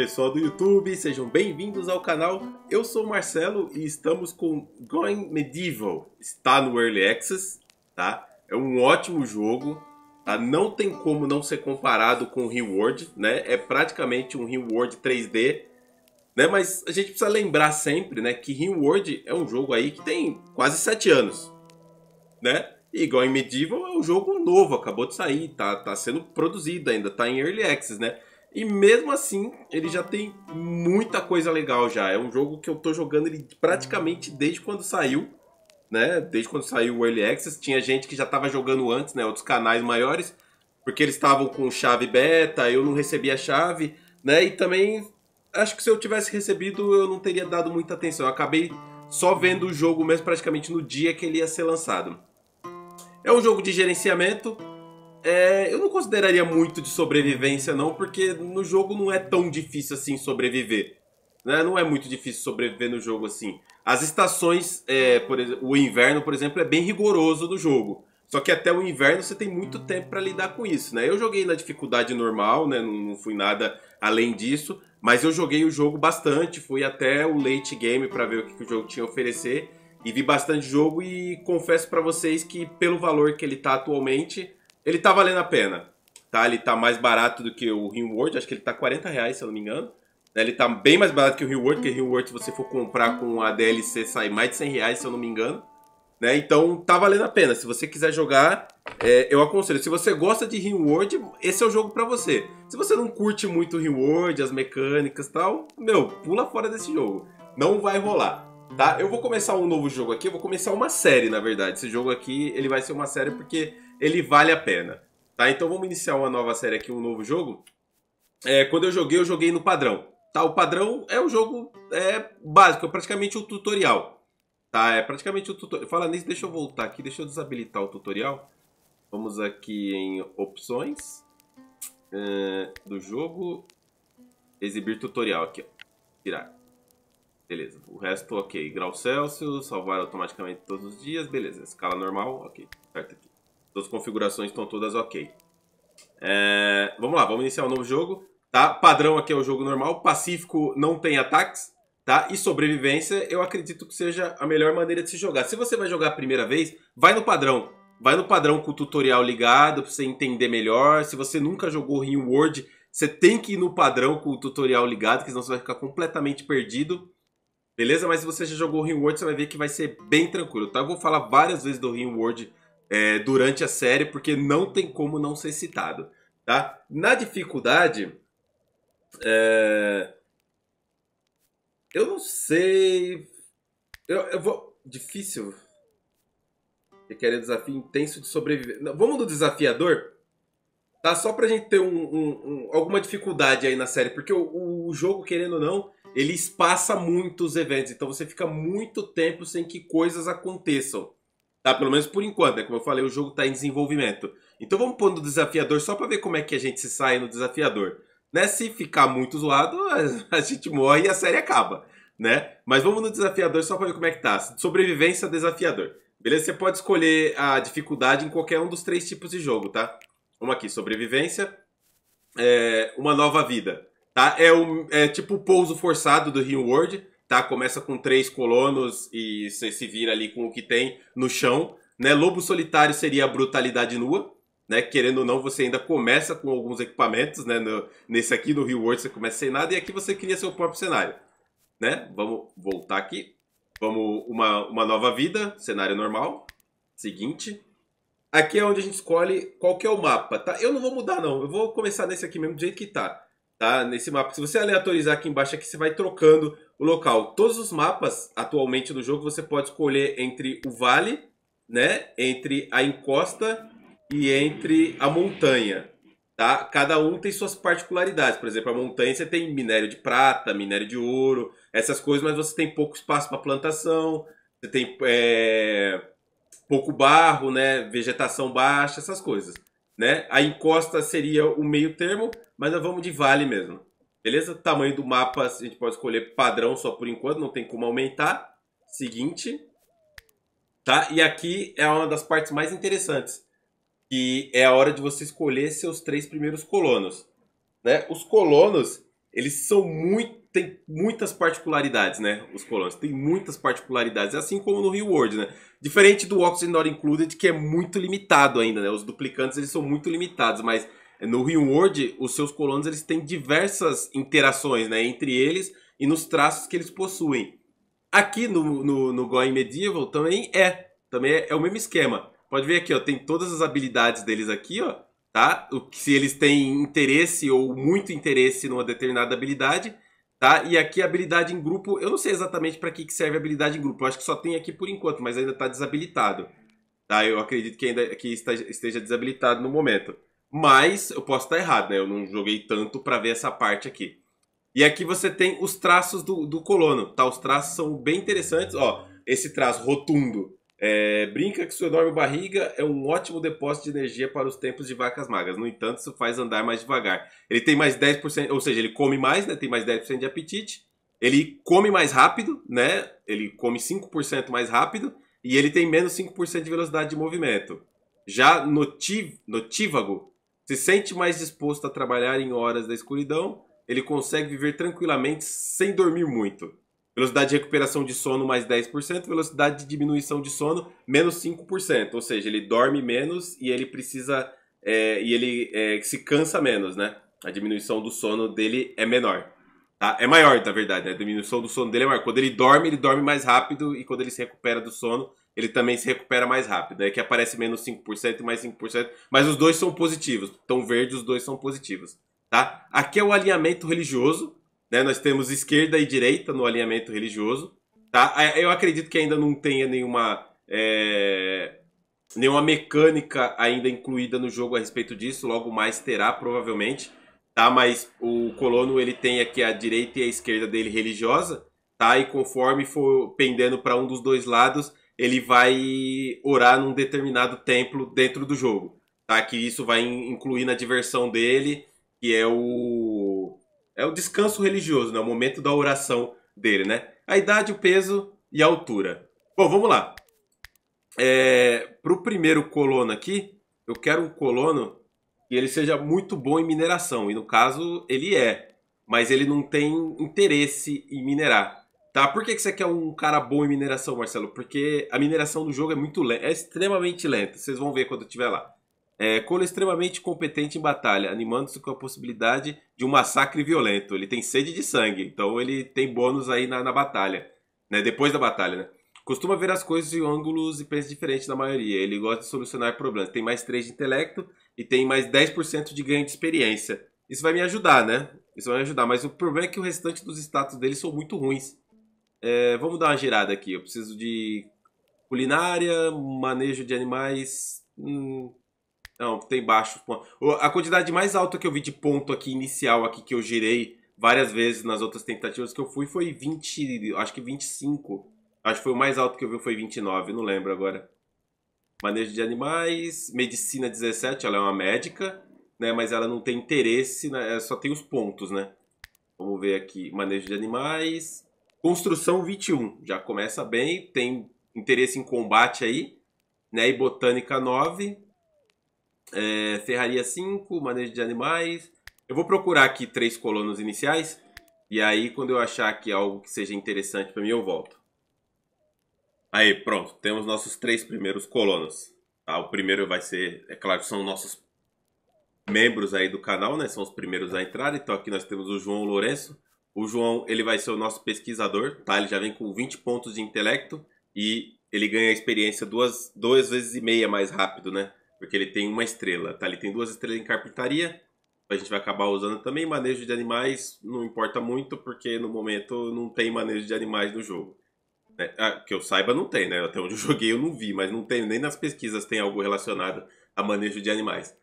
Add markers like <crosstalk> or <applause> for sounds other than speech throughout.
pessoal do YouTube, sejam bem-vindos ao canal. Eu sou o Marcelo e estamos com Going Medieval. Está no Early Access, tá? É um ótimo jogo, tá? Não tem como não ser comparado com o Reward, né? É praticamente um Reward 3D, né? Mas a gente precisa lembrar sempre, né, que Reward é um jogo aí que tem quase 7 anos, né? E Going Medieval é um jogo novo, acabou de sair, tá, tá sendo produzido ainda, tá em Early Access, né? E mesmo assim, ele já tem muita coisa legal já. É um jogo que eu tô jogando ele praticamente desde quando saiu, né? Desde quando saiu o Early Access. Tinha gente que já tava jogando antes, né? Outros canais maiores. Porque eles estavam com chave beta, eu não recebi a chave, né? E também acho que se eu tivesse recebido, eu não teria dado muita atenção. Eu acabei só vendo o jogo mesmo praticamente no dia que ele ia ser lançado. É um jogo de gerenciamento, é, eu não consideraria muito de sobrevivência, não, porque no jogo não é tão difícil assim sobreviver. Né? Não é muito difícil sobreviver no jogo assim. As estações, é, por, o inverno, por exemplo, é bem rigoroso no jogo. Só que até o inverno você tem muito tempo para lidar com isso, né? Eu joguei na dificuldade normal, né? Não, não, fui nada além disso, mas eu joguei o jogo bastante, fui até o late game para ver o que, que, o jogo tinha a oferecer e vi bastante jogo e confesso para vocês que pelo valor que ele tá atualmente, ele tá valendo a pena, tá? Ele tá mais barato do que o Rim World, acho que ele tá 40 reais, se eu não me engano. Né, ele tá bem mais barato que o Rio World, porque o Rio World, se você for comprar com a DLC, sai mais de 100 reais, se eu não me engano. Né? Então tá valendo a pena. Se você quiser jogar, é, eu aconselho. Se você gosta de Rimworld, esse é o jogo para você. Se você não curte muito Rimworld, as mecânicas e tal, meu, pula fora desse jogo. Não vai rolar. Tá? Eu vou começar um novo jogo aqui, eu vou começar uma série, na verdade. Esse jogo aqui, ele vai ser uma série porque ele vale a pena. Tá? Então vamos iniciar uma nova série aqui, um novo jogo. É, quando eu joguei, eu joguei no padrão. Tá? O padrão é o jogo é, básico, é praticamente o um tutorial. Tá? É praticamente o um tutorial. Fala nisso, deixa eu voltar aqui, deixa eu desabilitar o tutorial. Vamos aqui em opções uh, do jogo. Exibir tutorial aqui, ó. Tirar. Beleza. O resto, ok. Grau Celsius, salvar automaticamente todos os dias. Beleza. Escala normal, ok. Certo aqui. As configurações estão todas ok. É, vamos lá, vamos iniciar um novo jogo. Tá? Padrão aqui é o jogo normal. Pacífico não tem ataques. Tá? E sobrevivência, eu acredito que seja a melhor maneira de se jogar. Se você vai jogar a primeira vez, vai no padrão. Vai no padrão com o tutorial ligado para você entender melhor. Se você nunca jogou Rim World, você tem que ir no padrão com o tutorial ligado, que senão você vai ficar completamente perdido. Beleza? Mas se você já jogou o Rim World, você vai ver que vai ser bem tranquilo, tá? Eu vou falar várias vezes do Rim World é, durante a série, porque não tem como não ser citado. Tá? Na dificuldade, é... eu não sei. Eu, eu vou. Difícil. Requer um desafio intenso de sobreviver. Não, vamos no desafiador? Tá? Só pra gente ter um, um, um, alguma dificuldade aí na série. Porque o, o jogo, querendo ou não, ele espaça muito os eventos. Então você fica muito tempo sem que coisas aconteçam. Tá? Pelo menos por enquanto, né? Como eu falei, o jogo está em desenvolvimento. Então vamos pôr no desafiador só para ver como é que a gente se sai no desafiador. Né? Se ficar muito zoado, <laughs> a gente morre e a série acaba. Né? Mas vamos no desafiador só para ver como é que tá. Sobrevivência desafiador. Beleza? Você pode escolher a dificuldade em qualquer um dos três tipos de jogo, tá? Vamos aqui, sobrevivência, é, uma nova vida, tá? É, um, é tipo o pouso forçado do Rio World, tá? Começa com três colonos e você se vira ali com o que tem no chão, né? Lobo solitário seria a brutalidade nua, né? Querendo ou não, você ainda começa com alguns equipamentos, né? No, nesse aqui no Rio World você começa sem nada e aqui você cria seu próprio cenário, né? Vamos voltar aqui. Vamos uma, uma nova vida, cenário normal. Seguinte. Aqui é onde a gente escolhe qual que é o mapa, tá? Eu não vou mudar não, eu vou começar nesse aqui mesmo do jeito que tá tá? Nesse mapa. Se você aleatorizar aqui embaixo, aqui você vai trocando o local. Todos os mapas atualmente no jogo você pode escolher entre o vale, né? Entre a encosta e entre a montanha, tá? Cada um tem suas particularidades. Por exemplo, a montanha você tem minério de prata, minério de ouro, essas coisas, mas você tem pouco espaço para plantação, você tem é, pouco barro, né? Vegetação baixa, essas coisas né? A encosta seria o meio termo, mas nós vamos de vale mesmo. Beleza? Tamanho do mapa, a gente pode escolher padrão só por enquanto, não tem como aumentar. Seguinte. Tá? E aqui é uma das partes mais interessantes, que é a hora de você escolher seus três primeiros colonos. Né? Os colonos, eles são muito tem muitas particularidades, né? Os colonos tem muitas particularidades, assim como no Rio World, né? Diferente do Oxygen Not Included, que é muito limitado ainda, né? Os duplicantes eles são muito limitados, mas no Rio World, os seus colonos eles têm diversas interações, né? Entre eles e nos traços que eles possuem. Aqui no, no, no Going Medieval também é, também é, é o mesmo esquema. Pode ver aqui, ó, tem todas as habilidades deles aqui, ó, tá? O, se eles têm interesse ou muito interesse numa determinada habilidade, Tá? E aqui é habilidade em grupo, eu não sei exatamente para que, que serve habilidade em grupo. Eu acho que só tem aqui por enquanto, mas ainda está desabilitado. Tá? Eu acredito que ainda que esteja desabilitado no momento. Mas eu posso estar errado, né? Eu não joguei tanto para ver essa parte aqui. E aqui você tem os traços do, do colono, tá? Os traços são bem interessantes. Ó, esse traço rotundo é, brinca que sua enorme barriga é um ótimo depósito de energia para os tempos de vacas magras. No entanto, isso faz andar mais devagar. Ele tem mais 10%, ou seja, ele come mais, né? Tem mais 10% de apetite. Ele come mais rápido, né? Ele come 5% mais rápido. E ele tem menos 5% de velocidade de movimento. Já notívago se sente mais disposto a trabalhar em horas da escuridão. Ele consegue viver tranquilamente sem dormir muito. Velocidade de recuperação de sono mais 10%, velocidade de diminuição de sono menos 5%. Ou seja, ele dorme menos e ele precisa. É, e ele é, se cansa menos, né? A diminuição do sono dele é menor. Tá? É maior, na verdade, né? A diminuição do sono dele é maior. Quando ele dorme, ele dorme mais rápido e quando ele se recupera do sono, ele também se recupera mais rápido. É que aparece menos 5% e mais 5%. Mas os dois são positivos. tão verde, os dois são positivos. Tá? Aqui é o alinhamento religioso né? Nós temos esquerda e direita no alinhamento religioso. Tá? É, eu acredito que ainda não tenha nenhuma, é, nenhuma mecânica ainda incluída no jogo a respeito disso. Logo mais terá, provavelmente. Tá? Mas o colono ele tem aqui a direita e a esquerda dele religiosa. Tá? E conforme for pendendo para um dos dois lados, ele vai orar num determinado templo dentro do jogo. Tá? Que isso vai incluir na diversão dele, que é o é o descanso religioso, né? O momento da oração dele, né? A idade, o peso e a altura. Bom, vamos lá. É, Para o primeiro colono aqui, eu quero um colono que ele seja muito bom em mineração. E no caso, ele é. Mas ele não tem interesse em minerar. Tá? Por que, que você quer um cara bom em mineração, Marcelo? Porque a mineração do jogo é muito lenta, é extremamente lenta. Vocês vão ver quando eu estiver lá. É, Cole é extremamente competente em batalha, animando-se com a possibilidade de um massacre violento. Ele tem sede de sangue, então ele tem bônus aí na, na batalha, né? Depois da batalha, né? Costuma ver as coisas de ângulos e pensa diferente da maioria. Ele gosta de solucionar problemas. Tem mais 3 de intelecto e tem mais 10% de ganho de experiência. Isso vai me ajudar, né? Isso vai me ajudar, mas o problema é que o restante dos status dele são muito ruins. É, vamos dar uma girada aqui. Eu preciso de culinária, manejo de animais. Hum, não, tem baixo. A quantidade mais alta que eu vi de ponto aqui inicial, aqui que eu girei várias vezes nas outras tentativas que eu fui, foi 20, acho que 25. Acho que foi o mais alto que eu vi foi 29, não lembro agora. Manejo de animais, medicina 17, ela é uma médica, né? Mas ela não tem interesse, né? só tem os pontos, né? Vamos ver aqui, manejo de animais, construção 21, já começa bem, tem interesse em combate aí, né? E botânica 9, é, serraria 5, manejo de animais. Eu vou procurar aqui três colonos iniciais. E aí, quando eu achar aqui algo que seja interessante para mim, eu volto. Aí, pronto. Temos nossos três primeiros colonos. Tá? O primeiro vai ser, é claro, são nossos membros aí do canal, né? São os primeiros a entrar. Então aqui nós temos o João Lourenço. O João, ele vai ser o nosso pesquisador, tá? Ele já vem com 20 pontos de intelecto e ele ganha a experiência duas, duas vezes e meia mais rápido, né? porque ele tem uma estrela, tá? Ele tem duas estrelas em carpintaria, a gente vai acabar usando também manejo de animais, não importa muito, porque no momento não tem manejo de animais no jogo. É, ah, que eu saiba, não tem, né? Até onde eu <laughs> joguei eu não vi, mas não tem, nem nas pesquisas tem algo relacionado a manejo de animais.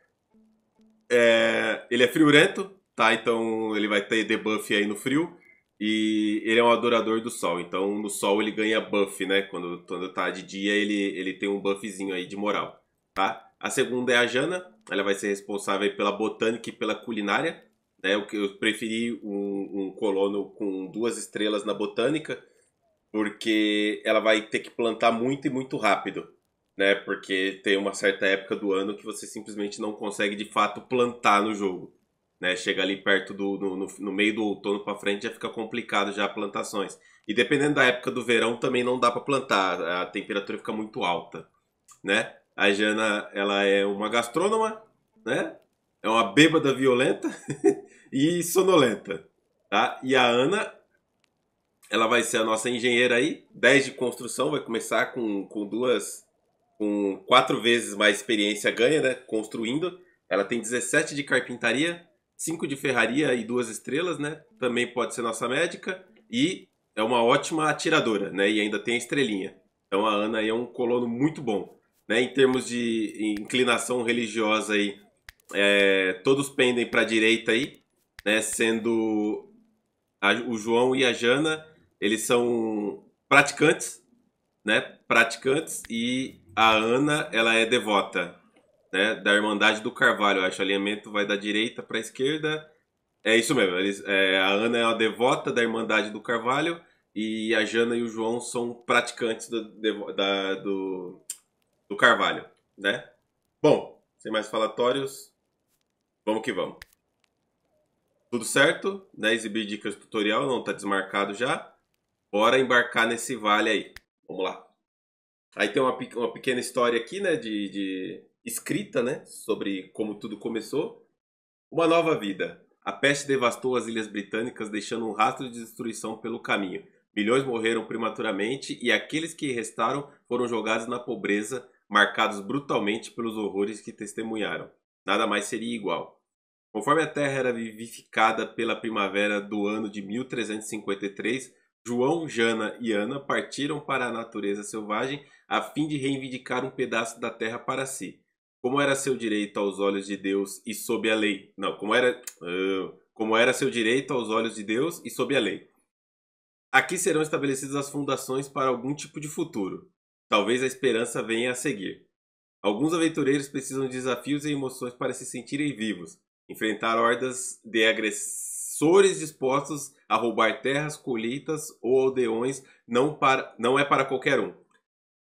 É, ele é friorento, tá? Então ele vai ter debuff aí no frio. E ele é um adorador do sol, então no sol ele ganha buff, né? Quando, quando tá de dia ele, ele tem um buffzinho aí de moral, tá? A segunda é a Jana, ela vai ser responsável pela botânica e pela culinária. Né? Eu, eu preferi um, um colono com duas estrelas na botânica, porque ela vai ter que plantar muito e muito rápido. Né? Porque tem uma certa época do ano que você simplesmente não consegue de fato plantar no jogo. Né? Chega ali perto do no, no, no meio do outono para frente já fica complicado já plantações. E dependendo da época do verão também não dá para plantar, a temperatura fica muito alta, né? A Jana, ela é uma gastrônoma, né? É uma bêbada violenta <laughs> e sonolenta, tá? E a Ana, ela vai ser a nossa engenheira aí, 10 de construção, vai começar com, com duas, com quatro vezes mais experiência ganha, né? Construindo. Ela tem 17 de carpintaria, 5 de ferraria e duas estrelas, né? Também pode ser nossa médica e é uma ótima atiradora, né? E ainda tem a estrelinha. Então a Ana aí é um colono muito bom né, em termos de inclinação religiosa aí, é, todos pendem para a direita aí, né, sendo a, o João e a Jana, eles são praticantes, né, praticantes e a Ana, ela é devota, né, da Irmandade do Carvalho. Acho que o alinhamento vai da direita para a esquerda. É isso mesmo, eles, é, a Ana é uma devota da Irmandade do Carvalho e a Jana e o João são praticantes do, da, do, do Carvalho, né? Bom, sem mais falatórios, vamos que vamos. Tudo certo, né? Exibir dicas do tutorial, não está desmarcado já. Bora embarcar nesse vale aí. Vamos lá. Aí tem uma, uma pequena história aqui, né? De, de escrita, né? Sobre como tudo começou. Uma nova vida. A peste devastou as ilhas britânicas, deixando um rastro de destruição pelo caminho. Milhões morreram prematuramente e aqueles que restaram foram jogados na pobreza marcados brutalmente pelos horrores que testemunharam. Nada mais seria igual. Conforme a terra era vivificada pela primavera do ano de 1353, João, Jana e Ana partiram para a natureza selvagem a fim de reivindicar um pedaço da terra para si. Como era seu direito aos olhos de Deus e sob a lei? Não, como era, como era seu direito aos olhos de Deus e sob a lei. Aqui serão estabelecidas as fundações para algum tipo de futuro. Talvez a esperança venha a seguir. Alguns aventureiros precisam de desafios e emoções para se sentirem vivos, enfrentar hordas de agressores dispostos a roubar terras, colheitas ou aldeões não, para, não é para qualquer um.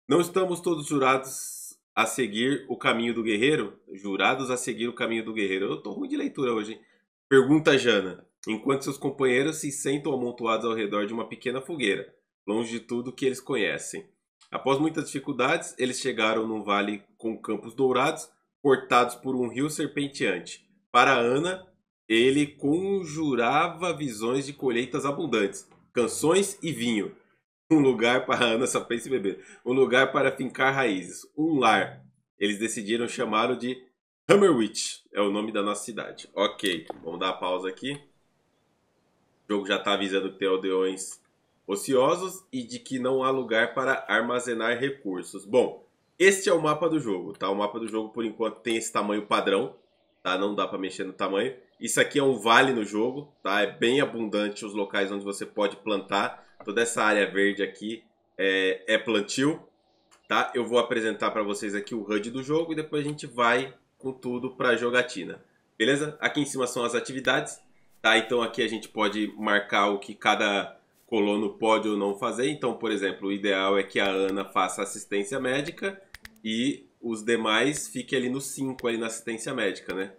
Não estamos todos jurados a seguir o caminho do guerreiro? Jurados a seguir o caminho do guerreiro. Eu estou ruim de leitura hoje. Hein? Pergunta Jana. Enquanto seus companheiros se sentam amontoados ao redor de uma pequena fogueira, longe de tudo que eles conhecem. Após muitas dificuldades, eles chegaram num vale com campos dourados, cortados por um rio serpenteante. Para Ana, ele conjurava visões de colheitas abundantes, canções e vinho. Um lugar para Ana só pensa em beber. Um lugar para fincar raízes. Um lar. Eles decidiram chamá-lo de Hammerwich. É o nome da nossa cidade. Ok, vamos dar a pausa aqui. O jogo já está avisando que tem aldeões ociosos e de que não há lugar para armazenar recursos. Bom, este é o mapa do jogo, tá? O mapa do jogo, por enquanto, tem esse tamanho padrão, tá? Não dá para mexer no tamanho. Isso aqui é um vale no jogo, tá? É bem abundante os locais onde você pode plantar. Toda essa área verde aqui é, é plantio, tá? Eu vou apresentar para vocês aqui o HUD do jogo e depois a gente vai com tudo para jogatina. Beleza? Aqui em cima são as atividades, tá? Então aqui a gente pode marcar o que cada colono pode ou não fazer. Então, por exemplo, o ideal é que a Ana faça assistência médica e os demais fiquem ali no 5, ali na assistência médica, né?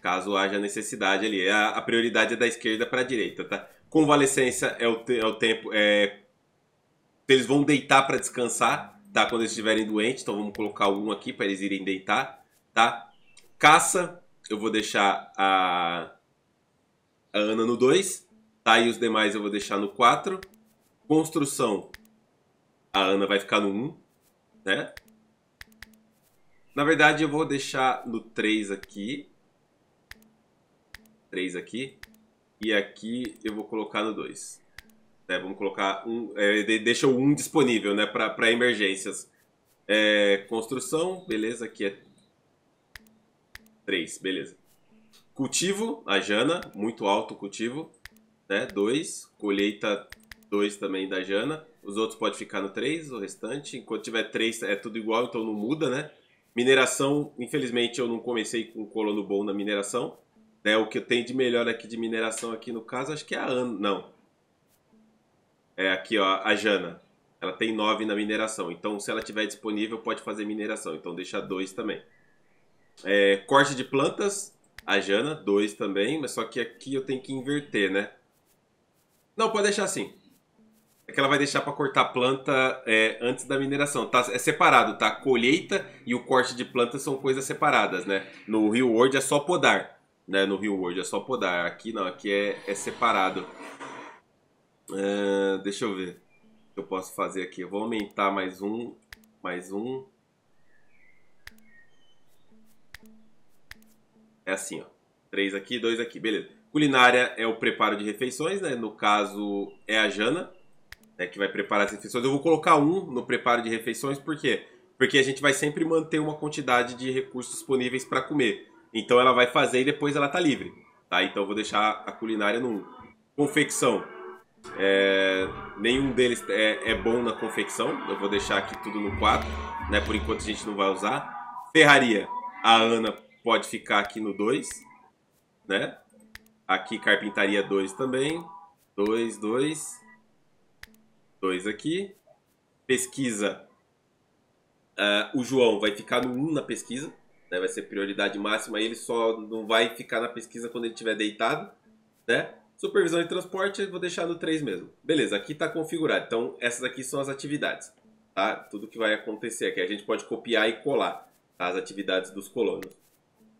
Caso haja necessidade ali. É a, a prioridade é da esquerda para a direita, tá? Convalescência é o, te, é o tempo. É, eles vão deitar para descansar, tá? Quando eles estiverem doentes, então vamos colocar um aqui para eles irem deitar, tá? Caça, eu vou deixar a, a Ana no 2 Tá, e os demais eu vou deixar no 4. Construção, a Ana vai ficar no 1, né? Na verdade, eu vou deixar no 3 aqui. 3 aqui. E aqui eu vou colocar no 2. Né? Vamos colocar um. É, deixa o 1 disponível, né? Para emergências. É, construção, beleza, aqui é 3, beleza. Cultivo, a Jana, muito alto o cultivo né? 2, colheita 2 também da Jana. Os outros pode ficar no 3, o restante. Enquanto tiver 3 é tudo igual, então não muda, né? Mineração, infelizmente eu não comecei com um colono bom na mineração. Né? O que eu tenho de melhor aqui de mineração aqui no caso, acho que é a Ana. Não. É aqui, ó, a Jana. Ela tem 9 na mineração. Então, se ela tiver disponível, pode fazer mineração. Então, deixa 2 também. É, corte de plantas, a Jana, 2 também. Mas só que aqui eu tenho que inverter, né? Não, pode deixar assim. É que ela vai deixar para cortar a planta é, antes da mineração. Tá, é separado, tá? A colheita e o corte de planta são coisas separadas, né? No Rio World é só podar. Né? No Rio World é só podar. Aqui não, aqui é, é separado. Uh, deixa eu ver o que eu posso fazer aqui. Eu vou aumentar mais um. Mais um. É assim, ó. Três aqui, dois aqui, beleza. Culinária é o preparo de refeições, né? No caso, é a Jana, né, que vai preparar as refeições. Eu vou colocar um no preparo de refeições, por quê? Porque a gente vai sempre manter uma quantidade de recursos disponíveis para comer. Então ela vai fazer e depois ela tá livre. Tá? Então eu vou deixar a culinária no 1. Confecção. É, nenhum deles é, é, bom na confecção. Eu vou deixar aqui tudo no 4. Né? Por enquanto a gente não vai usar. Ferraria. A Ana pode ficar aqui no 2. Né? Aqui, carpintaria 2 também. 2, 2. 2 aqui. Pesquisa. Uh, o João vai ficar no 1 um na pesquisa. Né? Vai ser prioridade máxima. Ele só não vai ficar na pesquisa quando ele estiver deitado. Né? Supervisão e transporte, vou deixar no 3 mesmo. Beleza, aqui está configurado. Então, essas aqui são as atividades. Tá? Tudo que vai acontecer aqui. A gente pode copiar e colar tá? as atividades dos colonos.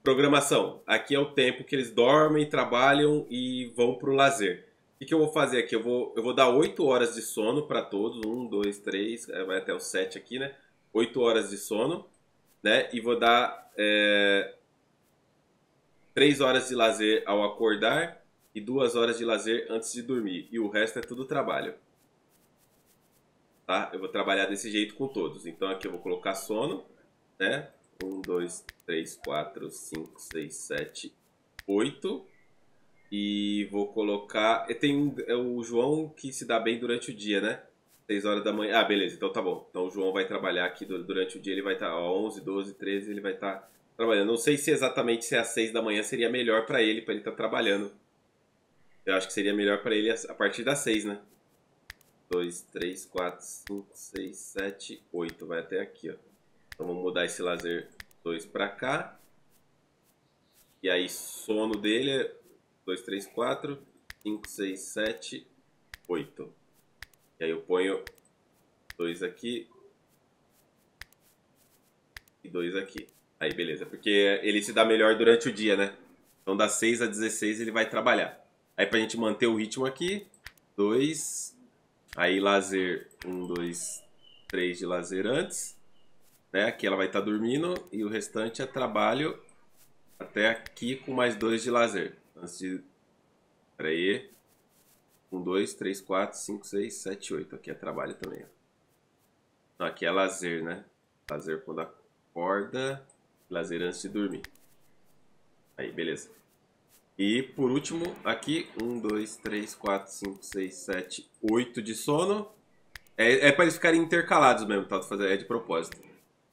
Programação. Aqui é o tempo que eles dormem, trabalham e vão para o lazer. O que eu vou fazer aqui? Eu vou, eu vou dar 8 horas de sono para todos. 1, 2, 3, vai até o 7 aqui, né? 8 horas de sono, né? E vou dar é, 3 horas de lazer ao acordar e 2 horas de lazer antes de dormir. E o resto é tudo trabalho. Tá? Eu vou trabalhar desse jeito com todos. Então aqui eu vou colocar sono, né? 1, 2, 3, 4, 5, 6, 7, 8. E vou colocar. Tem é o João que se dá bem durante o dia, né? 6 horas da manhã. Ah, beleza, então tá bom. Então o João vai trabalhar aqui durante o dia, ele vai estar tá, ó, 11, 12, 13, ele vai estar tá trabalhando. Não sei se exatamente se é às 6 da manhã seria melhor para ele, para ele estar tá trabalhando. Eu acho que seria melhor para ele a partir das 6, né? 2, 3, 4, 5, 6, 7, 8. Vai até aqui, ó. Então vamos mudar esse lazer 2 para cá. E aí sono dele é 2, 3, 4, 5, 6, 7, 8. E aí eu ponho 2 aqui e 2 aqui. Aí beleza, porque ele se dá melhor durante o dia, né? Então das 6 a 16 ele vai trabalhar. Aí pra gente manter o ritmo aqui, 2, aí lazer 1, 2, 3 de lazer antes né? Aqui ela vai estar tá dormindo e o restante é trabalho até aqui com mais dois de lazer. Antes de... Pera aí. Um, dois, três, quatro, cinco, seis, sete, oito. Aqui é trabalho também. Então, aqui é lazer, né? Lazer quando acorda. Lazer antes de dormir. Aí, beleza. E por último, aqui. Um, dois, três, quatro, cinco, seis, sete, oito de sono. É, é para eles ficarem intercalados mesmo, tá? É de propósito.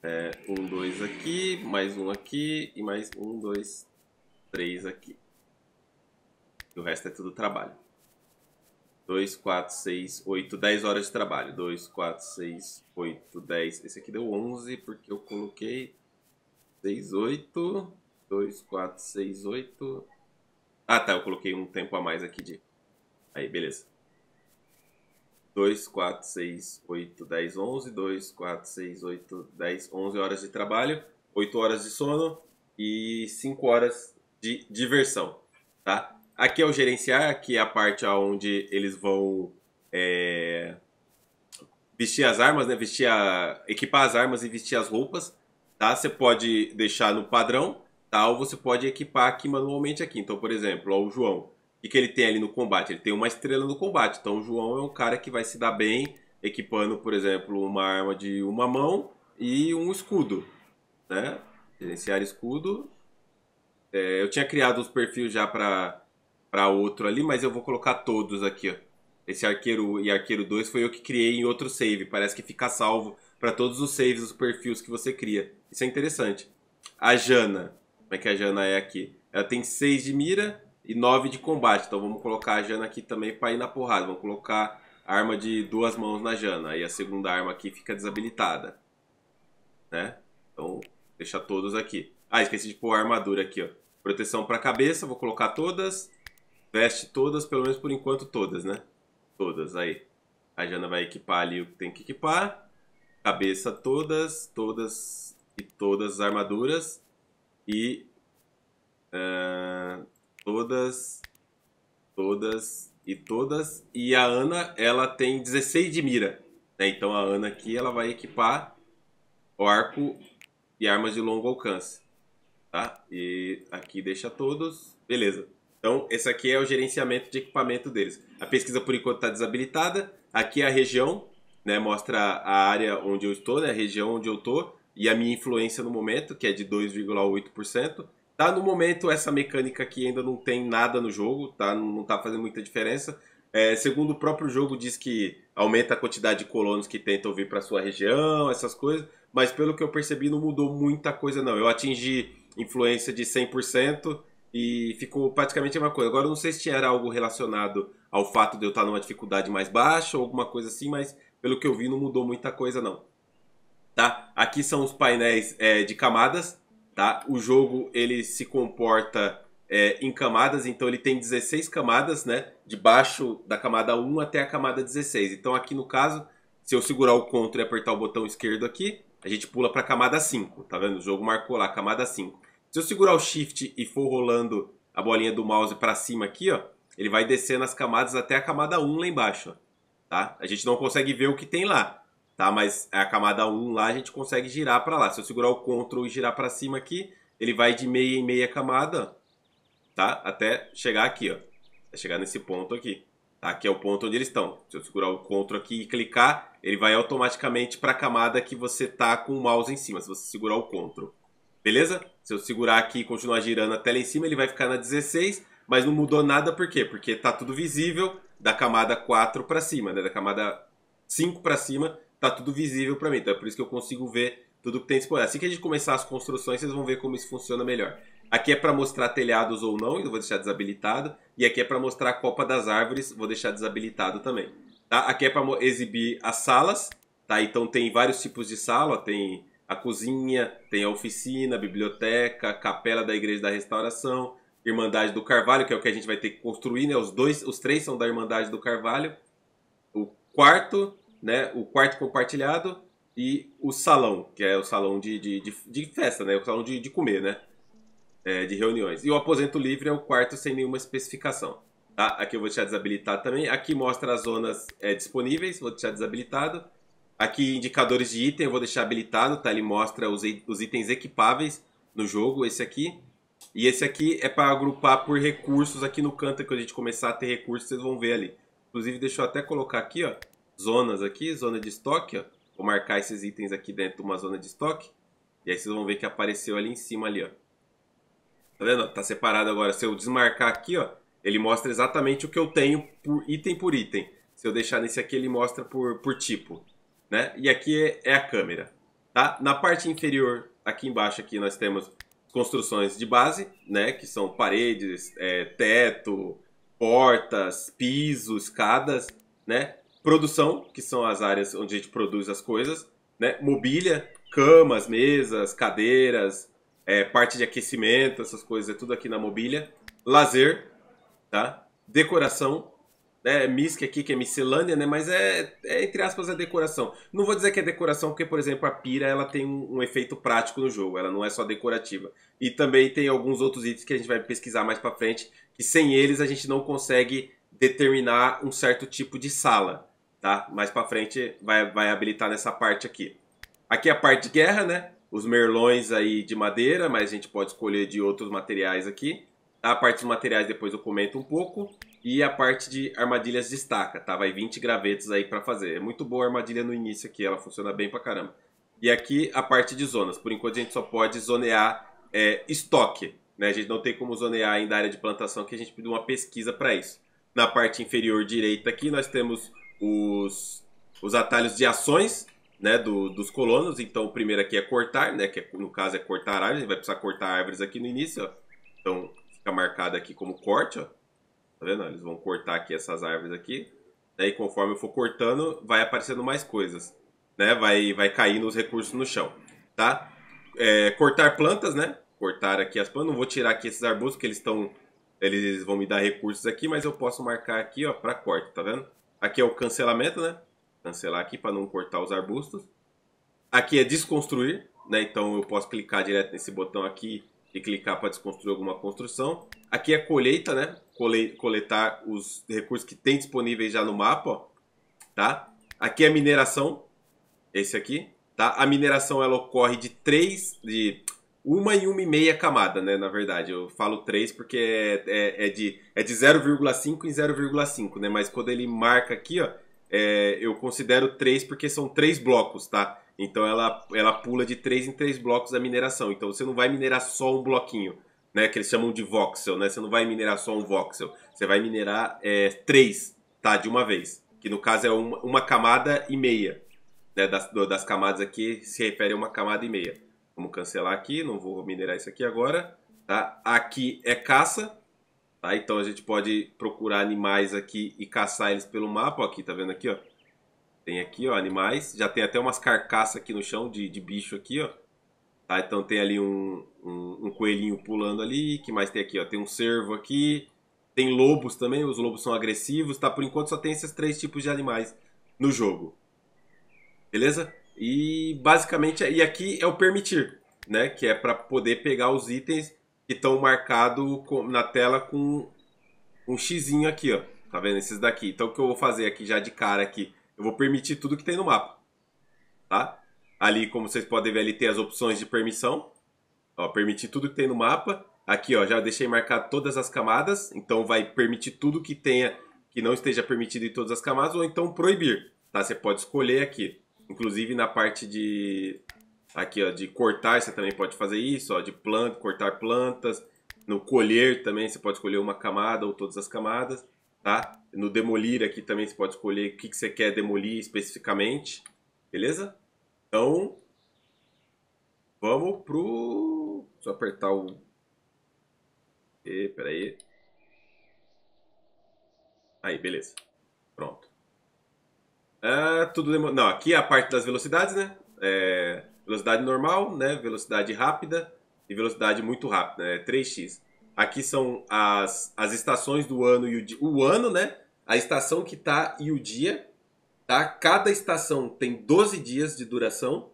É, um, dois aqui, mais um aqui e mais um, dois, três aqui. E o resto é tudo trabalho. 2, 4, 6, 8, 10 horas de trabalho. 2, 4, 6, 8, 10. Esse aqui deu 11 porque eu coloquei 6, 8. 2, 4, 6, 8. Ah, tá. Eu coloquei um tempo a mais aqui de. Aí, beleza. 2, 4, 6, 8, 10, 11, 2, 4, 6, 8, 10, 11 horas de trabalho, 8 horas de sono e 5 horas de diversão, tá? Aqui é o gerenciar, aqui é a parte onde eles vão é, vestir as armas, né? Vestir a, equipar as armas e vestir as roupas, tá? Você pode deixar no padrão, tá? Ou você pode equipar aqui manualmente aqui. Então, por exemplo, ó, o João, e que ele tem ali no combate. Ele tem uma estrela no combate. Então o João é um cara que vai se dar bem equipando, por exemplo, uma arma de uma mão e um escudo. Né? Gerenciar escudo. É, eu tinha criado os perfis já para outro ali, mas eu vou colocar todos aqui. Ó. Esse arqueiro e arqueiro 2 foi eu que criei em outro save. Parece que fica salvo para todos os saves, os perfis que você cria. Isso é interessante. A Jana. Como é que a Jana é aqui? Ela tem 6 de mira, e 9 de combate. Então vamos colocar a Jana aqui também para ir na porrada. Vamos colocar arma de duas mãos na Jana. Aí a segunda arma aqui fica desabilitada. Né? Então, deixa todos aqui. Ah, esqueci de pôr a armadura aqui, ó. Proteção para a cabeça, vou colocar todas. Veste todas, pelo menos por enquanto todas, né? Todas, aí. A Jana vai equipar ali o que tem que equipar. Cabeça todas, todas e todas as armaduras. E... Uh Todas, todas e todas. E a Ana, ela tem 16 de mira. Né? Então a Ana aqui, ela vai equipar o arco e armas de longo alcance. Tá? E aqui deixa todos. Beleza. Então, esse aqui é o gerenciamento de equipamento deles. A pesquisa, por enquanto, está desabilitada. Aqui é a região, né? Mostra a área onde eu estou, né? A região onde eu estou e a minha influência no momento, que é de 2,8%. Tá no momento essa mecânica que ainda não tem nada no jogo, tá? Não, não tá fazendo muita diferença. É, segundo o próprio jogo diz que aumenta a quantidade de colonos que tentam vir para sua região, essas coisas, mas pelo que eu percebi não mudou muita coisa não. Eu atingi influência de 100% e ficou praticamente a mesma coisa. Agora eu não sei se tinha algo relacionado ao fato de eu estar tá numa dificuldade mais baixa ou alguma coisa assim, mas pelo que eu vi não mudou muita coisa não. Tá? Aqui são os painéis é, de camadas, tá? O jogo ele se comporta é, em camadas, então ele tem 16 camadas, né? Debaixo da camada 1 até a camada 16. Então aqui no caso, se eu segurar o CTRL e apertar o botão esquerdo aqui, a gente pula para a camada 5, tá vendo? O jogo marcou lá, camada 5. Se eu segurar o Shift e for rolando a bolinha do mouse para cima aqui, ó, ele vai descendo as camadas até a camada 1 lá embaixo, ó, tá? A gente não consegue ver o que tem lá, tá? Mas é a camada 1 lá a gente consegue girar para lá. Se eu segurar o Ctrl e girar para cima aqui, ele vai de meia em meia camada, tá? Até chegar aqui, ó. Vai chegar nesse ponto aqui, tá? aqui é o ponto onde eles estão. Se eu segurar o Ctrl aqui e clicar, ele vai automaticamente para a camada que você tá com o mouse em cima, se você segurar o Ctrl. Beleza? Se eu segurar aqui e continuar girando até tela em cima, ele vai ficar na 16, mas não mudou nada por quê? Porque tá tudo visível da camada 4 para cima, né? Da camada 5 para cima, tá tudo visível para mim. Então é por isso que eu consigo ver tudo que tem disponível. Assim que a gente começar as construções, vocês vão ver como isso funciona melhor. Aqui é para mostrar telhados ou não, eu vou deixar desabilitado. E aqui é para mostrar a copa das árvores, vou deixar desabilitado também. Tá? Aqui é para exibir as salas, tá? Então tem vários tipos de sala, tem a cozinha, tem a oficina, a biblioteca, a capela da igreja da restauração, Irmandade do Carvalho, que é o que a gente vai ter que construir, né? Os dois, os três são da Irmandade do Carvalho. O quarto né, o quarto compartilhado e o salão, que é o salão de, de, de, de festa, né, o salão de, de comer, né, é, de reuniões. E o aposento livre é o quarto sem nenhuma especificação. Tá? Aqui eu vou deixar desabilitado também. Aqui mostra as zonas é, disponíveis, vou deixar desabilitado. Aqui indicadores de item eu vou deixar habilitado, tá? Ele mostra os, os itens equipáveis no jogo, esse aqui. E esse aqui é para agrupar por recursos aqui no canto, que a gente começar a ter recursos, vocês vão ver ali. Inclusive, deixa eu até colocar aqui, ó zonas aqui, zona de estoque, ó. Vou marcar esses itens aqui dentro de uma zona de estoque. E aí vocês vão ver que apareceu ali em cima ali, ó. Tá vendo? Tá separado agora. Se eu desmarcar aqui, ó, ele mostra exatamente o que eu tenho por item por item. Se eu deixar nesse aqui, ele mostra por, por tipo, né? E aqui é, é a câmera, tá? Na parte inferior, aqui embaixo, aqui nós temos construções de base, né? Que são paredes, é, teto, portas, piso, escadas, né? Produção, que são as áreas onde a gente produz as coisas, né? Mobília, camas, mesas, cadeiras, é, parte de aquecimento, essas coisas, é tudo aqui na mobília. Lazer, tá? Decoração, né? É MISC aqui, que é miscelânea, né? Mas é, é entre aspas, é decoração. Não vou dizer que é decoração, porque, por exemplo, a pira, ela tem um, um, efeito prático no jogo, ela não é só decorativa. E também tem alguns outros itens que a gente vai pesquisar mais pra frente, que sem eles a gente não consegue determinar um certo tipo de sala tá? Mais para frente vai, vai habilitar nessa parte aqui. Aqui é a parte de guerra, né? Os merlões aí de madeira, mas a gente pode escolher de outros materiais aqui. A parte dos materiais depois eu comento um pouco. E a parte de armadilhas destaca, tá? Vai 20 gravetos aí para fazer. É muito boa a armadilha no início aqui, ela funciona bem pra caramba. E aqui a parte de zonas. Por enquanto a gente só pode zonear é, estoque. Né? A gente não tem como zonear ainda a área de plantação, que a gente pediu uma pesquisa para isso. Na parte inferior direita aqui nós temos os, os atalhos de ações né, do, dos colonos. Então, o primeiro aqui é cortar, né, que é, no caso é cortar árvores. Ele vai precisar cortar árvores aqui no início. Ó. Então, fica marcado aqui como corte. Ó. Tá vendo? Eles vão cortar aqui essas árvores aqui. Daí, conforme eu for cortando, vai aparecendo mais coisas. Né? Vai, vai caindo os recursos no chão. Tá? É, cortar plantas, né? Cortar aqui as plantas. Não vou tirar aqui esses arbustos que eles estão... Eles vão me dar recursos aqui, mas eu posso marcar aqui, ó, para corte, tá vendo? Aqui é o cancelamento, né? Cancelar aqui para não cortar os arbustos. Aqui é desconstruir, né? Então eu posso clicar direto nesse botão aqui e clicar para desconstruir alguma construção. Aqui é colheita, né? Cole coletar os recursos que tem disponíveis já no mapa, ó, tá? Aqui é mineração, esse aqui, tá? A mineração ela ocorre de 3 de uma e uma e meia camada, né? Na verdade, eu falo três porque é, é, é de, é de 0,5 em 0,5, né? Mas quando ele marca aqui, ó, é, eu considero três porque são três blocos, tá? Então ela, ela pula de três em três blocos a mineração. Então você não vai minerar só um bloquinho, né? Que eles chamam de voxel, né? Você não vai minerar só um voxel. Você vai minerar é, três, tá? De uma vez. Que no caso é uma, uma camada e meia. Né? Das, das camadas aqui se refere a uma camada e meia. Vamos cancelar aqui, não vou minerar isso aqui agora. Tá? Aqui é caça, tá? Então a gente pode procurar animais aqui e caçar eles pelo mapa. aqui, tá vendo aqui, ó? Tem aqui, ó, animais. Já tem até umas carcaças aqui no chão de, de bicho aqui, ó. Tá? Então tem ali um, um, um coelhinho pulando ali. que mais tem aqui, ó? Tem um cervo aqui. Tem lobos também, os lobos são agressivos, tá? Por enquanto só tem esses três tipos de animais no jogo. Beleza? E basicamente, e aqui é o permitir, né? Que é para poder pegar os itens que estão marcados na tela com um xzinho aqui, ó. Tá vendo? Esses daqui. Então o que eu vou fazer aqui já de cara aqui? Eu vou permitir tudo que tem no mapa. Tá? Ali, como vocês podem ver, ali tem as opções de permissão. Ó, permitir tudo que tem no mapa. Aqui, ó, já deixei marcado todas as camadas. Então vai permitir tudo que tenha, que não esteja permitido em todas as camadas. Ou então proibir, tá? Você pode escolher aqui. Inclusive na parte de aqui ó, de cortar, você também pode fazer isso, ó, de planta, cortar plantas, no colher também você pode escolher uma camada ou todas as camadas, tá? No demolir aqui também você pode escolher o que, que você quer demolir especificamente, beleza? Então, vamos pro... Deixa eu apertar o... E, peraí. Aí, beleza. Pronto. Ah, tudo Não, aqui é a parte das velocidades, né? É, velocidade normal, né? Velocidade rápida e velocidade muito rápida, né? 3x. Aqui são as, as estações do ano e o O ano, né? A estação que tá e o dia. Tá? Cada estação tem 12 dias de duração.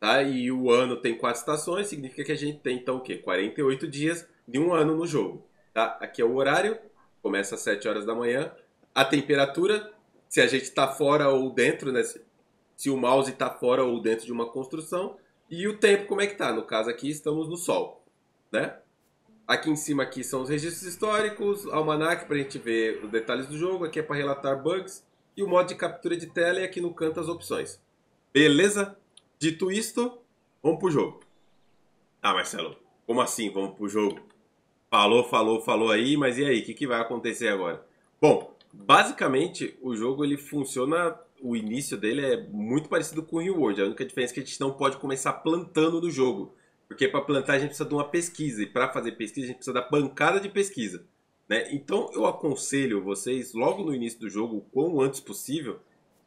Tá? E o ano tem quatro estações, significa que a gente tem então o quê? 48 dias de um ano no jogo. Tá? Aqui é o horário, começa às 7 horas da manhã. A temperatura se a gente está fora ou dentro, né? Se, se o mouse está fora ou dentro de uma construção. E o tempo, como é que está? No caso aqui, estamos no Sol, né? Aqui em cima aqui são os registros históricos, almanac para a gente ver os detalhes do jogo, aqui é para relatar bugs, e o modo de captura de tela e é aqui no canto as opções. Beleza? Dito isto, vamos pro jogo. Ah, Marcelo, como assim vamos pro jogo? Falou, falou, falou aí, mas e aí, o que, que vai acontecer agora? Bom, Basicamente, o jogo ele funciona. O início dele é muito parecido com o Reward. A única diferença é que a gente não pode começar plantando no jogo. Porque para plantar a gente precisa de uma pesquisa. E para fazer pesquisa, a gente precisa da bancada de pesquisa. Né? Então eu aconselho vocês, logo no início do jogo, o quão antes possível,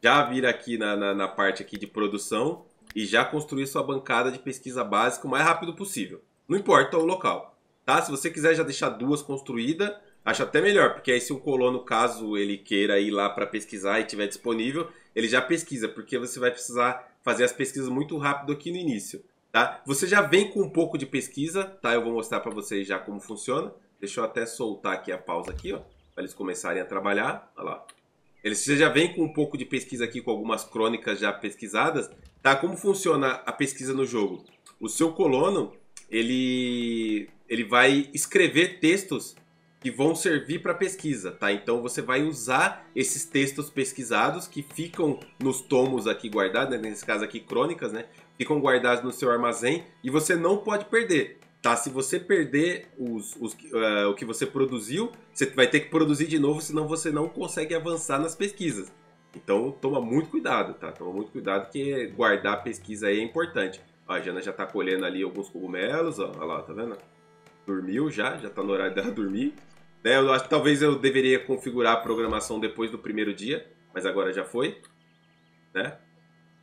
já vir aqui na, na, na parte aqui de produção e já construir sua bancada de pesquisa básica o mais rápido possível. Não importa o local. Tá? Se você quiser já deixar duas construídas Acho até melhor, porque aí se o colono, caso ele queira ir lá para pesquisar e tiver disponível, ele já pesquisa, porque você vai precisar fazer as pesquisas muito rápido aqui no início, tá? Você já vem com um pouco de pesquisa, tá? Eu vou mostrar para vocês já como funciona. Deixa eu até soltar aqui a pausa aqui, ó, para eles começarem a trabalhar. Olha lá. Eles já vem com um pouco de pesquisa aqui com algumas crônicas já pesquisadas, tá? Como funciona a pesquisa no jogo? O seu colono, ele ele vai escrever textos que vão servir para pesquisa, tá? Então você vai usar esses textos pesquisados que ficam nos tomos aqui guardados, né? nesse caso aqui crônicas, né? Ficam guardados no seu armazém e você não pode perder, tá? Se você perder os, os uh, o que você produziu, você vai ter que produzir de novo, senão você não consegue avançar nas pesquisas. Então toma muito cuidado, tá? Toma muito cuidado que guardar a pesquisa aí é importante. Ó, a Jana já está colhendo ali alguns cogumelos, ó, ó lá, tá vendo? dormiu já, já tá no horário dela dormir. Né, eu acho que talvez eu deveria configurar a programação depois do primeiro dia, mas agora já foi, né?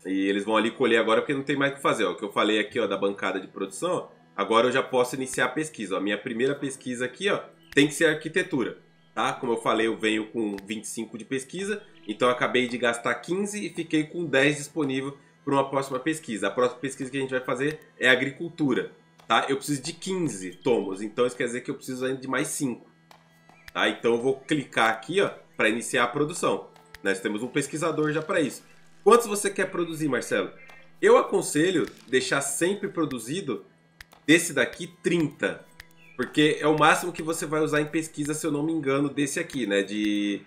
E eles vão ali colher agora porque não tem mais o que fazer. Ó. O que eu falei aqui ó, da bancada de produção, agora eu já posso iniciar a pesquisa. A minha primeira pesquisa aqui ó, tem que ser arquitetura. Tá? Como eu falei, eu venho com 25 de pesquisa, então acabei de gastar 15 e fiquei com 10 disponível para uma próxima pesquisa. A próxima pesquisa que a gente vai fazer é agricultura tá? Eu preciso de 15 tomos, então isso quer dizer que eu preciso ainda de mais 5. Tá? Então eu vou clicar aqui ó, para iniciar a produção. Nós temos um pesquisador já para isso. Quantos você quer produzir, Marcelo? Eu aconselho deixar sempre produzido desse daqui 30, porque é o máximo que você vai usar em pesquisa, se eu não me engano, desse aqui, né, de,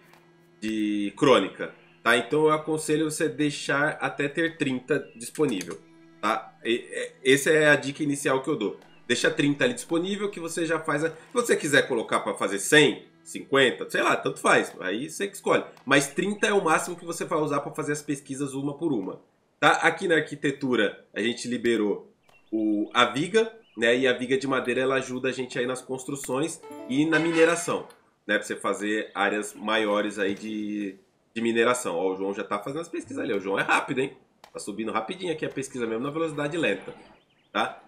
de crônica. Tá? Então eu aconselho você deixar até ter 30 disponível. Tá? E, e, é, essa é a dica inicial que eu dou. Deixa 30 ali disponível que você já faz. A... Se você quiser colocar para fazer 100, 50, sei lá, tanto faz. Aí você que escolhe. Mas 30 é o máximo que você vai usar para fazer as pesquisas uma por uma. Tá? Aqui na arquitetura a gente liberou o, a viga, né? E a viga de madeira ela ajuda a gente aí nas construções e na mineração, né? Para você fazer áreas maiores aí de, de mineração. Ó, o João já tá fazendo as pesquisas ali. O João é rápido, hein? Tá subindo rapidinho aqui a pesquisa mesmo na velocidade lenta, tá?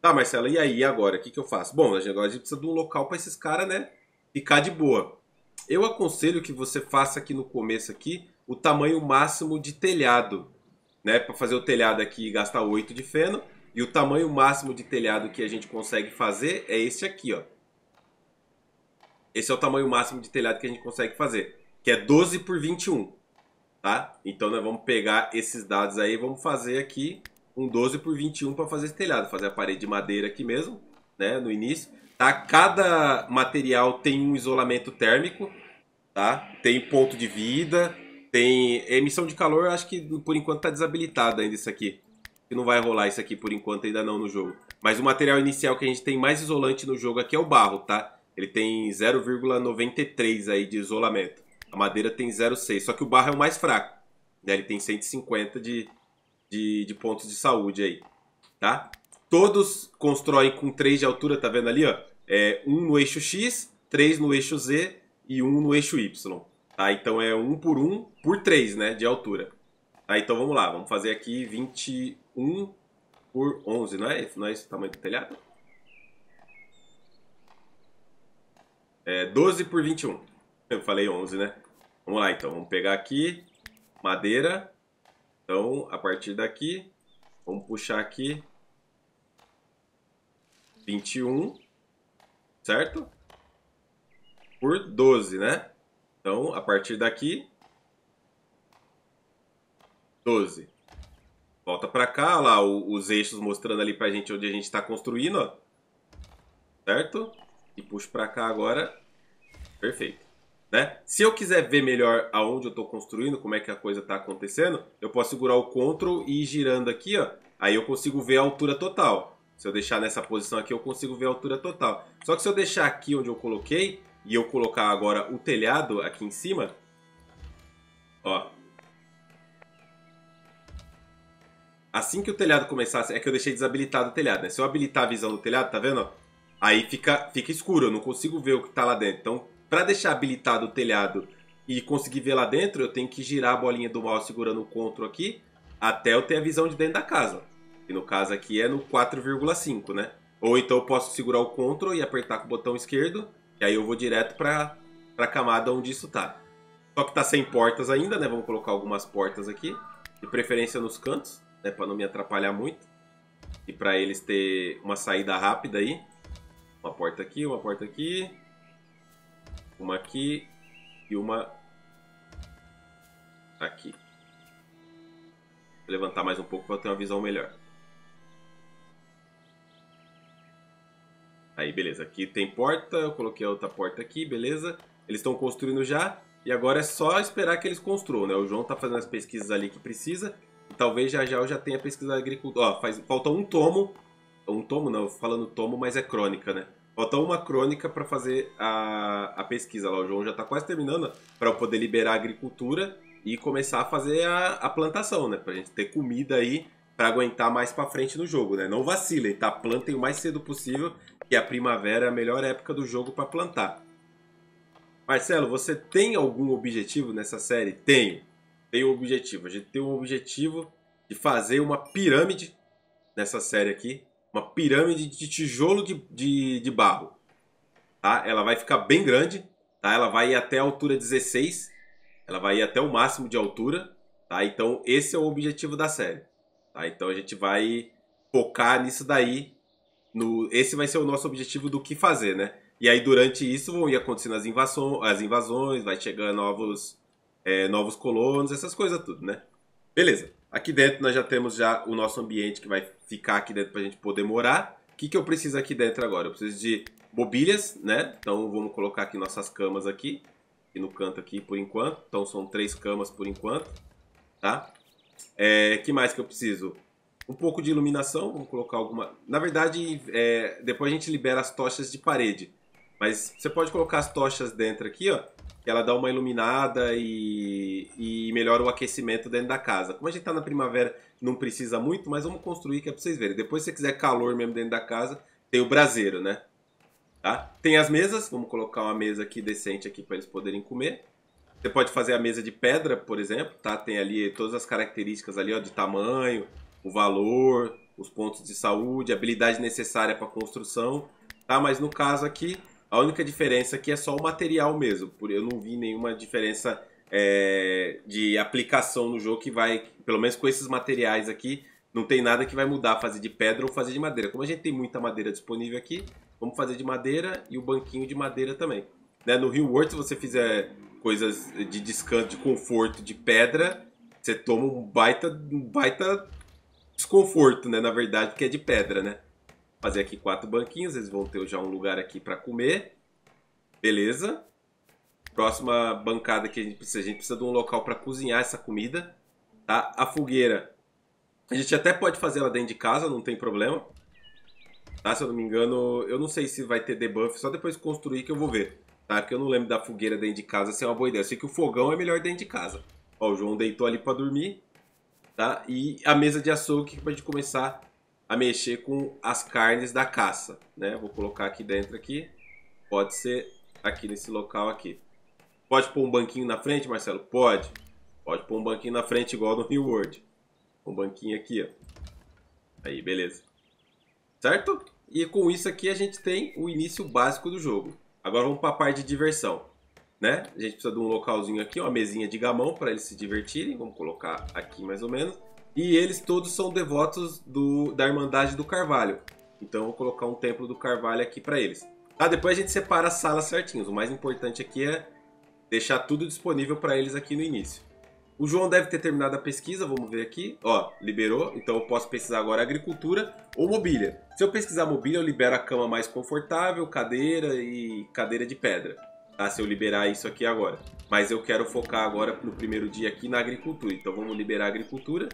Tá, Marcelo, e aí agora? O que, que eu faço? Bom, agora a gente precisa de um local para esses caras, né? Ficar de boa. Eu aconselho que você faça aqui no começo aqui o tamanho máximo de telhado, né? Para fazer o telhado aqui e gastar 8 de feno. E o tamanho máximo de telhado que a gente consegue fazer é esse aqui, ó. Esse é o tamanho máximo de telhado que a gente consegue fazer, que é 12 por 21 tá? Então nós vamos pegar esses dados aí, vamos fazer aqui um 12 por 21 para fazer esse telhado, fazer a parede de madeira aqui mesmo, né, no início, tá? Cada material tem um isolamento térmico, tá? Tem ponto de vida, tem emissão de calor, acho que por enquanto tá desabilitado ainda isso aqui. Que não vai rolar isso aqui por enquanto ainda não no jogo. Mas o material inicial que a gente tem mais isolante no jogo aqui é o barro, tá? Ele tem 0,93 aí de isolamento. A madeira tem 0,6. Só que o barro é o mais fraco. Né? Ele tem 150 de, de, de pontos de saúde aí. Tá? Todos constroem com 3 de altura, tá vendo ali? Ó? É 1 no eixo X, 3 no eixo Z e 1 no eixo Y. Tá? Então é 1 por 1 por 3 né? de altura. Tá? Então vamos lá, vamos fazer aqui 21 por 11, não é? Não é esse o tamanho do telhado? É 12 por 21. Eu falei 11, né? Vamos lá, então. Vamos pegar aqui, madeira. Então, a partir daqui, vamos puxar aqui 21, certo? Por 12, né? Então, a partir daqui, 12. Volta para cá, lá os eixos mostrando ali pra gente onde a gente está construindo, ó. Certo? E puxo para cá agora. Perfeito. Né? Se eu quiser ver melhor aonde eu estou construindo, como é que a coisa está acontecendo, eu posso segurar o Ctrl e ir girando aqui, ó, aí eu consigo ver a altura total. Se eu deixar nessa posição aqui, eu consigo ver a altura total. Só que se eu deixar aqui onde eu coloquei, e eu colocar agora o telhado aqui em cima, ó, assim que o telhado começasse, é que eu deixei desabilitado o telhado, né? Se eu habilitar a visão do telhado, tá vendo? Aí fica, fica escuro, eu não consigo ver o que tá lá dentro. Então, para deixar habilitado o telhado e conseguir ver lá dentro, eu tenho que girar a bolinha do mouse segurando o CTRL aqui até eu ter a visão de dentro da casa. E no caso aqui é no 4,5, né? Ou então eu posso segurar o CTRL e apertar com o botão esquerdo, e aí eu vou direto para a camada onde isso tá. Só que tá sem portas ainda, né? Vamos colocar algumas portas aqui, de preferência nos cantos, né? Para não me atrapalhar muito. E para eles ter uma saída rápida aí. Uma porta aqui, uma porta aqui. Uma aqui e uma aqui. Vou levantar mais um pouco para ter uma visão melhor. Aí, beleza. Aqui tem porta, eu coloquei a outra porta aqui, beleza. Eles estão construindo já e agora é só esperar que eles construam, né? O João tá fazendo as pesquisas ali que precisa. E talvez já já eu já tenha pesquisado agricultura. Ó, faz, falta um tomo. Um tomo não, falando tomo, mas é crônica, né? Faltou uma crônica para fazer a, a pesquisa lá. O João já está quase terminando né? para eu poder liberar a agricultura e começar a fazer a, a plantação, né? Para a gente ter comida aí para aguentar mais para frente no jogo, né? Não vacilem, tá? Plantem o mais cedo possível, que a primavera é a melhor época do jogo para plantar. Marcelo, você tem algum objetivo nessa série? Tenho. Tenho um objetivo. A gente tem um objetivo de fazer uma pirâmide nessa série aqui uma pirâmide de tijolo de, de, de barro. Tá? Ela vai ficar bem grande, tá? ela vai ir até a altura 16, ela vai ir até o máximo de altura. Tá? Então esse é o objetivo da série. Tá? Então a gente vai focar nisso daí. No, esse vai ser o nosso objetivo do que fazer, né? E aí durante isso vão ir acontecendo as, invasões as invasões, vai chegando novos, é, novos colonos, essas coisas tudo, né? Beleza. Aqui dentro nós já temos já o nosso ambiente que vai ficar aqui dentro para a gente poder morar. O que, que eu preciso aqui dentro agora? Eu preciso de bobilhas, né? Então vamos colocar aqui nossas camas aqui. E no canto aqui por enquanto. Então são três camas por enquanto. Tá? É, que mais que eu preciso? Um pouco de iluminação. Vamos colocar alguma... Na verdade, é, depois a gente libera as tochas de parede. Mas você pode colocar as tochas dentro aqui, ó ela dá uma iluminada e, e melhora o aquecimento dentro da casa. Como a gente está na primavera, não precisa muito, mas vamos construir que é para vocês verem. Depois, se você quiser calor mesmo dentro da casa, tem o braseiro, né? Tá? Tem as mesas, vamos colocar uma mesa aqui decente aqui para eles poderem comer. Você pode fazer a mesa de pedra, por exemplo, tá? Tem ali todas as características ali, ó, de tamanho, o valor, os pontos de saúde, a habilidade necessária para construção, tá? Mas no caso aqui, a única diferença aqui é, é só o material mesmo. eu não vi nenhuma diferença é, de aplicação no jogo que vai, pelo menos com esses materiais aqui, não tem nada que vai mudar fazer de pedra ou fazer de madeira. Como a gente tem muita madeira disponível aqui, vamos fazer de madeira e o banquinho de madeira também. Né? No Rio World, se você fizer coisas de descanso, de conforto, de pedra, você toma um baita, um baita desconforto, né? Na verdade, que é de pedra, né? fazer aqui quatro banquinhos, eles vão ter já um lugar aqui para comer. Beleza. Próxima bancada que a gente precisa, a gente precisa de um local para cozinhar essa comida, tá? A fogueira, a gente até pode fazer ela dentro de casa, não tem problema. Tá, se eu não me engano, eu não sei se vai ter debuff, só depois construir que eu vou ver. Tá, porque eu não lembro da fogueira dentro de casa se é uma boa ideia. Eu sei que o fogão é melhor dentro de casa. Ó, o João deitou ali para dormir, tá? E a mesa de açougue que a gente começar a mexer com as carnes da caça, né? Vou colocar aqui dentro aqui. Pode ser aqui nesse local aqui. Pode pôr um banquinho na frente, Marcelo? Pode. Pode pôr um banquinho na frente igual no Rio World. Um banquinho aqui, ó. Aí, beleza. Certo? E com isso aqui a gente tem o início básico do jogo. Agora vamos para a parte de diversão, né? A gente precisa de um localzinho aqui, uma mesinha de gamão para eles se divertirem. Vamos colocar aqui mais ou menos. E eles todos são devotos do, da Irmandade do Carvalho. Então eu vou colocar um templo do Carvalho aqui para eles. Tá, depois a gente separa as salas certinhos. O mais importante aqui é deixar tudo disponível para eles aqui no início. O João deve ter terminado a pesquisa, vamos ver aqui. Ó, liberou, então eu posso pesquisar agora agricultura ou mobília. Se eu pesquisar mobília, eu libero a cama mais confortável, cadeira e cadeira de pedra. Tá? Se eu liberar isso aqui agora. Mas eu quero focar agora no primeiro dia aqui na agricultura. Então vamos liberar a agricultura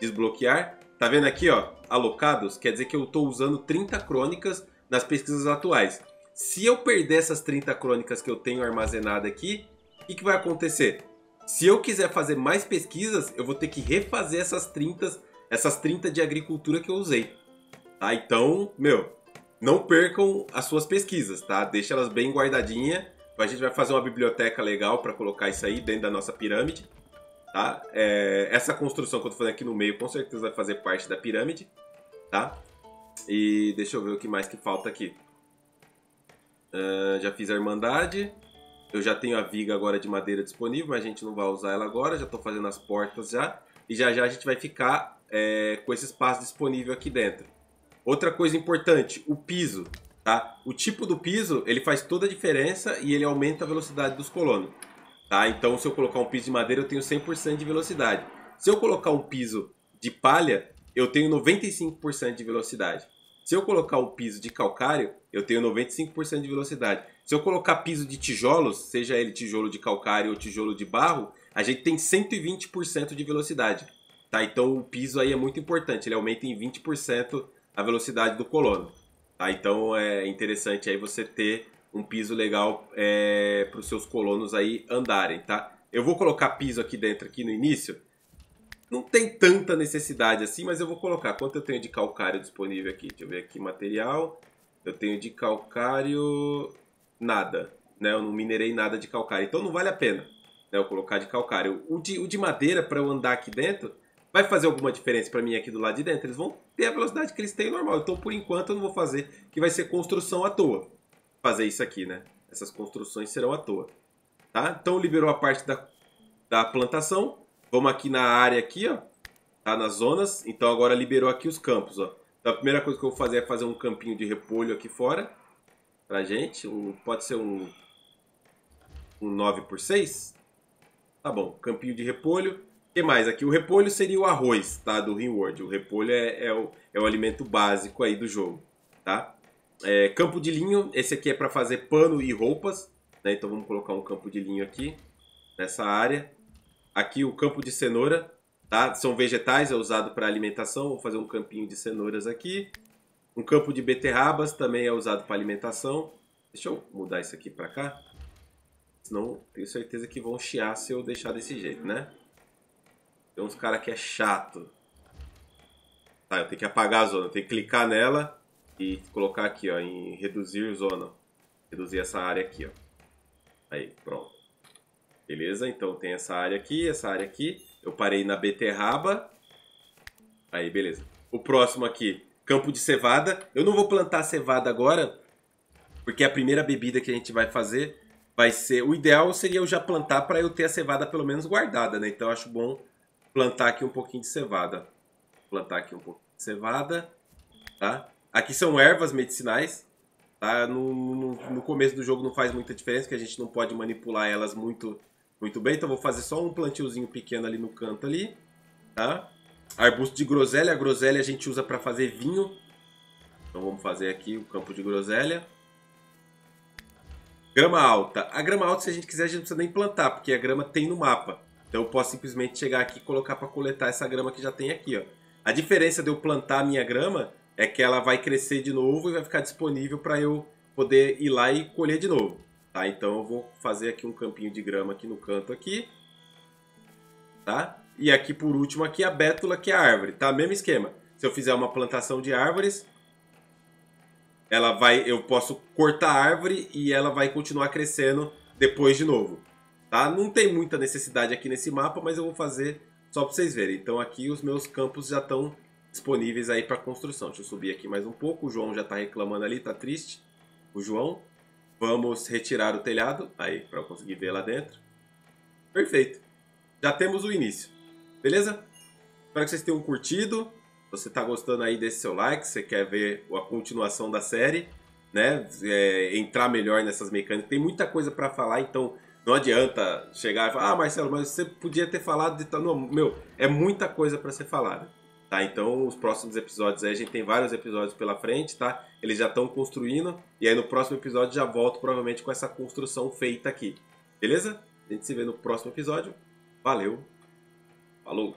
desbloquear. Tá vendo aqui, ó, alocados, quer dizer que eu estou usando 30 crônicas nas pesquisas atuais. Se eu perder essas 30 crônicas que eu tenho armazenada aqui, o que, que, vai acontecer? Se eu quiser fazer mais pesquisas, eu vou ter que refazer essas 30, essas 30 de agricultura que eu usei. Tá? Então, meu, não percam as suas pesquisas, tá? Deixa elas bem guardadinha. A gente vai fazer uma biblioteca legal para colocar isso aí dentro da nossa pirâmide. Tá? É, essa construção que eu tô fazendo aqui no meio com certeza vai fazer parte da pirâmide. Tá? E deixa eu ver o que mais que falta aqui. Uh, já fiz a Irmandade. Eu já tenho a viga agora de madeira disponível, mas a gente não vai usar ela agora. Já estou fazendo as portas já. E já já a gente vai ficar é, com esse espaço disponível aqui dentro. Outra coisa importante, o piso. Tá? O tipo do piso ele faz toda a diferença e ele aumenta a velocidade dos colonos. Tá? Então, se eu colocar um piso de madeira, eu tenho 100% de velocidade. Se eu colocar um piso de palha, eu tenho 95% de velocidade. Se eu colocar um piso de calcário, eu tenho 95% de velocidade. Se eu colocar piso de tijolos, seja ele tijolo de calcário ou tijolo de barro, a gente tem 120% de velocidade. Tá? Então o piso aí é muito importante, ele aumenta em 20% a velocidade do colono. Tá? Então é interessante aí você ter um piso legal é, para os seus colonos aí andarem, tá? Eu vou colocar piso aqui dentro, aqui no início. Não tem tanta necessidade assim, mas eu vou colocar. Quanto eu tenho de calcário disponível aqui? Deixa eu ver aqui, material. Eu tenho de calcário... Nada, né? Eu não minerei nada de calcário, então não vale a pena né, eu colocar de calcário. O de, o de madeira, para eu andar aqui dentro, vai fazer alguma diferença para mim aqui do lado de dentro? Eles vão ter a velocidade que eles têm normal. Então, por enquanto, eu não vou fazer, que vai ser construção à toa fazer isso aqui, né? Essas construções serão à toa. Tá? Então liberou a parte da, da plantação. Vamos aqui na área aqui, ó. Tá nas zonas. Então agora liberou aqui os campos, ó. Então a primeira coisa que eu vou fazer é fazer um campinho de repolho aqui fora. Pra gente. Um, pode ser um, um 9 por 6. Tá bom. Campinho de repolho. O que mais aqui? O repolho seria o arroz, tá? Do Ringworld. O repolho é, é, o, é o alimento básico aí do jogo, tá? É, campo de linho, esse aqui é para fazer pano e roupas, né? Então vamos colocar um campo de linho aqui, nessa área. Aqui o campo de cenoura, tá? São vegetais, é usado para alimentação. Vou fazer um campinho de cenouras aqui. Um campo de beterrabas também é usado para alimentação. Deixa eu mudar isso aqui para cá. Senão tenho certeza que vão chiar se eu deixar desse jeito, né? Tem uns caras que é chato. Tá, eu tenho que apagar a zona, eu tenho que clicar nela e colocar aqui, ó, em reduzir zona. Reduzir essa área aqui, ó. Aí, pronto. Beleza? Então tem essa área aqui, essa área aqui. Eu parei na beterraba. Aí, beleza. O próximo aqui, campo de cevada. Eu não vou plantar cevada agora, porque a primeira bebida que a gente vai fazer vai ser... O ideal seria eu já plantar para eu ter a cevada pelo menos guardada, né? Então eu acho bom plantar aqui um pouquinho de cevada. Plantar aqui um pouquinho de cevada, tá? Aqui são ervas medicinais, tá? No, no, no, começo do jogo não faz muita diferença, que a gente não pode manipular elas muito, muito bem. Então vou fazer só um plantiozinho pequeno ali no canto ali, tá? Arbusto de groselha, a groselha a gente usa para fazer vinho. Então vamos fazer aqui o campo de groselha. Grama alta. A grama alta, se a gente quiser, a gente não precisa nem plantar, porque a grama tem no mapa. Então eu posso simplesmente chegar aqui e colocar para coletar essa grama que já tem aqui, ó. A diferença de eu plantar a minha grama é que ela vai crescer de novo e vai ficar disponível para eu poder ir lá e colher de novo. Tá? Então eu vou fazer aqui um campinho de grama aqui no canto aqui. Tá? E aqui por último aqui a bétula, que é a árvore. Tá? Mesmo esquema. Se eu fizer uma plantação de árvores, ela vai, eu posso cortar a árvore e ela vai continuar crescendo depois de novo. Tá? Não tem muita necessidade aqui nesse mapa, mas eu vou fazer só para vocês verem. Então aqui os meus campos já estão disponíveis aí para construção. Deixa eu subir aqui mais um pouco. O João já está reclamando ali, está triste. O João. Vamos retirar o telhado aí para eu conseguir ver lá dentro. Perfeito. Já temos o início. Beleza? Espero que vocês tenham curtido. Se você está gostando aí desse seu like, se você quer ver a continuação da série, né? É, entrar melhor nessas mecânicas. Tem muita coisa para falar, então não adianta chegar e falar, ah, Marcelo, mas você podia ter falado de tal. Não, meu, é muita coisa para ser falada. Tá, então os próximos episódios aí, a gente tem vários episódios pela frente, tá? Eles já estão construindo, e aí no próximo episódio já volto provavelmente com essa construção feita aqui. Beleza? A gente se vê no próximo episódio. Valeu, falou!